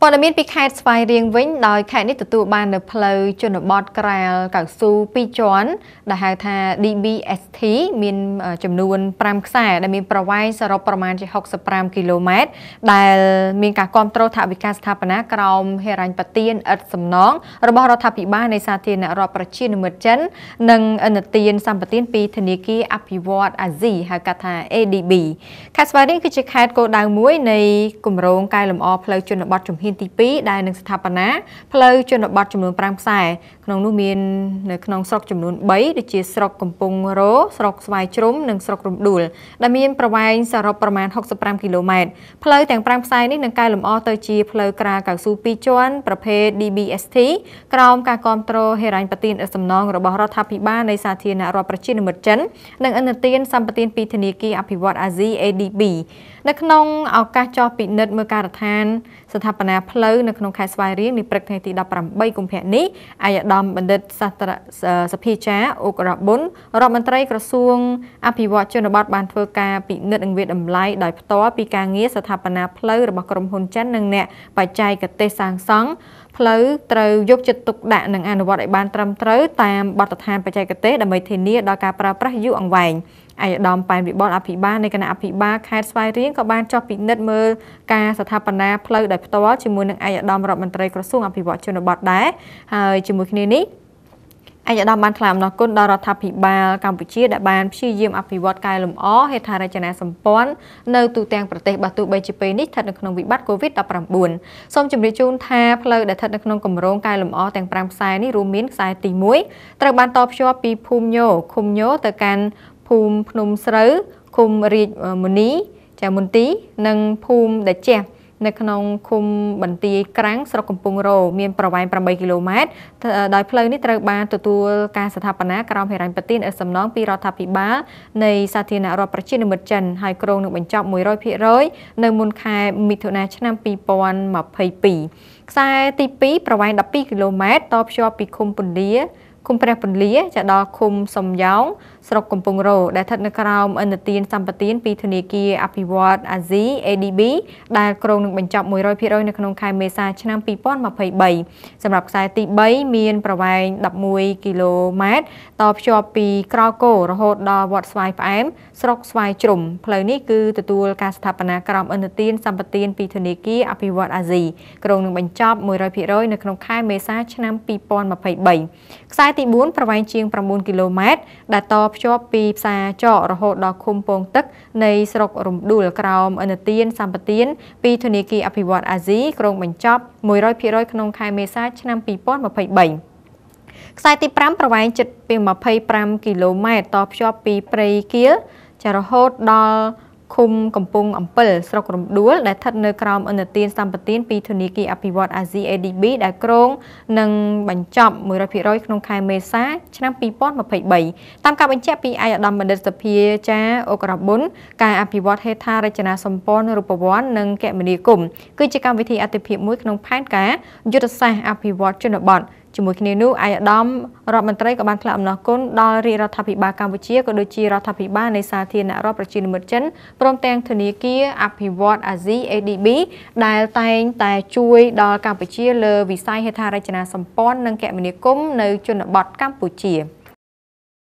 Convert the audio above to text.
ព័ត៌មានពីខេត្តស្វាយរៀងវិញដោយខេត្តនេះទទួលបាននៅផ្លូវជនបទក្រាលកៅស៊ូ2ជាន់ដែលហៅថា DBST មានចំនួន5ខ្សែដែលមានប្រវែងសរុបប្រមាណជា65គីឡូម៉ែត្រដែលមានការគ្រប់គ្រងថាវិការស្ថាបនាក្រោមហេរញ្ញបទានឥតសំណងរបស់រដ្ឋាភិបាលនៃសាធារណរដ្ឋប្រជាមានិតចិននិងអនុទានសម្បទានពីធនាគារអភិវឌ្ឍអាស៊ីហៅកាត់ថា ADB ខេត្តស្វាយរៀងគឺជាខេត្តគោលដៅមួយនៃគម្រោងកែលម្អផ្លូវជនបទជំហាហានទី2ដែលនឹងស្ថាបនាផ្លូវជនបទចំនួន5ខ្សែក្នុងនោះមាននៅក្នុងស្រុកចំនួន3ដូចជាស្រុកកំពង់រោស្រុកស្វាយជ្រុំនិងស្រុករំដួលដែលមានប្រវែងសរុបប្រមាណ65គីឡូម៉ែត្រផ្លូវទាំង5ខ្សែនេះនឹងកែលម្អទៅជាផ្លូវក្រាលកៅស៊ូ2ជាន់ប្រភេទ DBST ក្រោមការគ្រប់គ្រងហេរ៉ាញ់បទានសំណងរបស់រដ្ឋាភិបាលនៃសាធារណរដ្ឋប្រជានិមិត្តចិននិងអនុទានសម្បទានពីធនាគារអភិវឌ្ឍអាស៊ី ADB នៅក្នុងឱកាសចោះពិនិត្យមើលការដ្ឋានស្ថាបនាផ្លូវនៅក្នុងខេត្តស្វាយរៀងនាព្រឹកថ្ងៃទី18កុម្ភៈនេះអាយដាមបណ្ឌិតសាស្ត្រាសភាចារ្យអូករ៉ាប៊ុនរដ្ឋមន្ត្រីក្រសួងអភិវឌ្ឍជនបទបានធ្វើការពិនិត្យនិងវិដំឡៃដោយផ្ទាល់ពីការងារស្ថាបនាផ្លូវរបស់ក្រុមហ៊ុនចិននិងអ្នកបច្ចេកទេសសាងសង់ផ្លូវត្រូវយកចិត្តទុកដាក់និងអនុវត្តឲ្យបានត្រឹមត្រូវតាមបទដ្ឋានបច្ចេកទេសដើម្បីធានាដល់ការប្រើប្រាស់យូរអង្វែងអាយដាមប៉ែនវិបុលអភិបាលនៃគណៈអភិបាលខេត្តស្វាយរៀងក៏បានចុះពិនិត្យមើលការស្ថាបនាផ្លូវដោយផ្ទាល់ជាមួយនឹងអាយដាមរដ្ឋមន្ត្រីក្រសួងអភិវឌ្ឍជនបទដែរហើយជាមួយគ្នានេះឯកឧត្តមបានថ្លែងអំណរគុណដល់រដ្ឋាភិបាលកម្ពុជាដែលបានព្យាយាមអភិវឌ្ឍកែលម្អហេដ្ឋារចនាសម្ព័ន្ធនៅទូទាំងប្រទេសបើទោះបីជាពេលនេះស្ថិតនៅក្នុងវិបត្តិ COVID-19 សូមជម្រាបជូនថាផ្លូវដែលស្ថិតនៅក្នុងគម្រោងកែលម្អទាំង5ខ្សែនេះរួមមានខ្សែទី1ត្រូវបានតភ្ជាប់ពីភូមិញោឃុំញោទៅកាន់ភូមិភ្នំស្រូវឃុំរាជមុនីចាមុនទី និងភូមិដាជះនៅក្នុងឃុំបន្ទាយក្រាំងស្រុកកំពង់រោមានប្រវែង8គីឡូម៉ែត្រដោយផ្លូវនេះត្រូវបានទទួលការស្ថាបនាក្រោមហិរញ្ញប្បទានអសំណងពីរដ្ឋាភិបាលនៃសាធារណរដ្ឋប្រជាមានិតចិនហើយគ្រោងនឹងបញ្ចប់100%នៅមុនខែមិថុនាឆ្នាំ2022ខ្សែទី2ប្រវែង12គីឡូម៉ែត្រតភ្ជាប់ពីឃុំពន្លាឃុំព្រះពន្លាចាដល់ឃុំសំយ៉ោងស្រុកកំពង់រោដែលស្ថិតនៅក្រោមអនុទានសម្បទានពីធនាគារអភិវឌ្ឍអាស៊ី ADB ដែលក្រុងនឹងបញ្ចប់100%នៅក្នុងខែមេសាឆ្នាំ2023សម្រាប់ខ្សែទី3មានប្រវែង11គីឡូម៉ែត្រតភ្ជាប់ពីក្រោគោរហូតដល់វត្តស្វាយផ្អែមស្រុកស្វាយជ្រុំផ្លូវនេះគឺទទួលការស្ថាបនាក្រោមអនុទានសម្បទានពីធនាគារអភិវឌ្ឍអាស៊ីក្រុងនឹងបញ្ចប់100%នៅក្នុងខែមេសាឆ្នាំ2023ខ្សែទី4ប្រវែងជាង9គីឡូម៉ែត្រដែលតភ្ជាប់ពីផ្សារចករហូតដល់ឃុំពងទឹក នៃស្រុករំដួលក្រោមអនុទាន សម្បទានពីធនាគារអភិវឌ្ឍអាស៊ីក្រុងបញ្ចប់100%ក្នុង ខែមេសាឆ្នាំ2023ខ្សែទី5ប្រវែងជិតពី25គីឡូម៉ែត្រតភ្ជាប់ពីព្រៃគៀលចារហូតដល់ឃុំកំពង់អំពិលស្រុករំដួលដែលស្ថិតនៅក្រោមអនុទានសម្បទានពីធនាគារអភិវឌ្ឍអាស៊ី ADB ដែលក្រុងនឹងបញ្ចប់100%ក្នុងខែមេសា ឆ្នាំ2023តាមការបញ្ជាក់ពីឯកឧត្តមបណ្ឌិតសភាចាអូករ៉ាប៊ុនការអភិវឌ្ឍហេដ្ឋារចនាសម្ព័ន្ធរូបវ័ន្តនិងគមនាគមន៍គឺជាកម្មវិធីអតិភិបមួយក្នុងផែនការយុទ្ធសាស្ត្រអភិវឌ្ឍជនបទជាមួយគ្នានោះអាយឧត្តមរដ្ឋមន្ត្រីក៏បានថ្លែងអំណរគុណដល់រាជរដ្ឋាភិបាលកម្ពុជាក៏ដូចជារដ្ឋាភិបាលនៃសាធារណរដ្ឋប្រជាមានិតចិនព្រមទាំងធនាគារអភិវឌ្ឍអាស៊ី ADB ដែលតែងតែជួយ ដល់កម្ពុជាលើវិស័យហេដ្ឋារចនាសម្ព័ន្ធនិងគមនាគមន៍នៅជនបទកម្ពុជា។